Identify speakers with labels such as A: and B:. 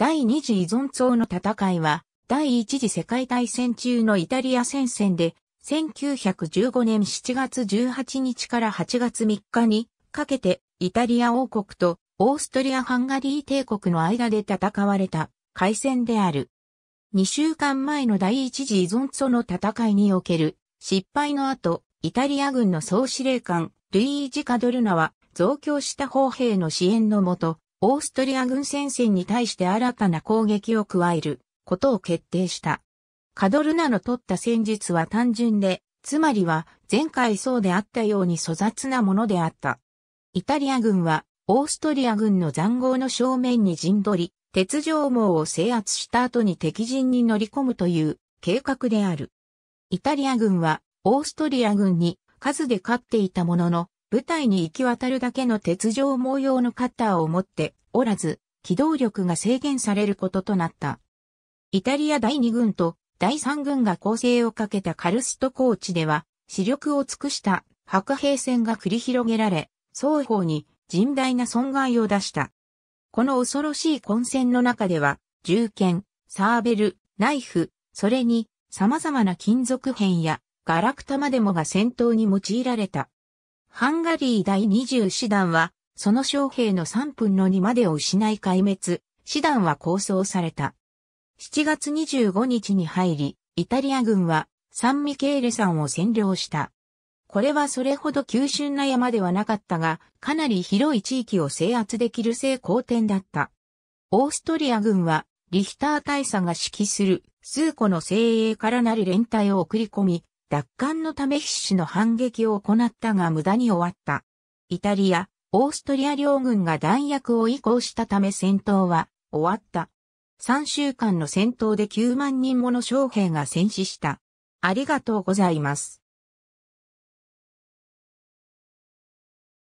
A: 第二次依存層の戦いは、第一次世界大戦中のイタリア戦線で、1915年7月18日から8月3日にかけて、イタリア王国とオーストリア・ハンガリー帝国の間で戦われた海戦である。2週間前の第一次依存層の戦いにおける失敗の後、イタリア軍の総司令官、ルイージ・カドルナは増強した砲兵の支援のもと、オーストリア軍戦線に対して新たな攻撃を加えることを決定した。カドルナの取った戦術は単純で、つまりは前回そうであったように粗雑なものであった。イタリア軍はオーストリア軍の残壕の正面に陣取り、鉄条網を制圧した後に敵陣に乗り込むという計画である。イタリア軍はオーストリア軍に数で勝っていたものの、舞台に行き渡るだけの鉄条模様のカッターを持っておらず、機動力が制限されることとなった。イタリア第2軍と第3軍が構成をかけたカルスト高地では、視力を尽くした白兵戦が繰り広げられ、双方に甚大な損害を出した。この恐ろしい混戦の中では、銃剣、サーベル、ナイフ、それに様々な金属片やガラクタまでもが戦闘に用いられた。ハンガリー第20師団は、その将兵の3分の2までを失い壊滅、師団は構想された。7月25日に入り、イタリア軍はサンミケーレ山を占領した。これはそれほど急峻な山ではなかったが、かなり広い地域を制圧できる成功点だった。オーストリア軍は、リヒター大佐が指揮する、数個の精鋭からなる連隊を送り込み、奪還のため必死の反撃を行ったが無駄に終わった。イタリア、オーストリア両軍が弾薬を移行したため戦闘は終わった。3週間の戦闘で9万人もの将兵が戦死した。ありがとうございます。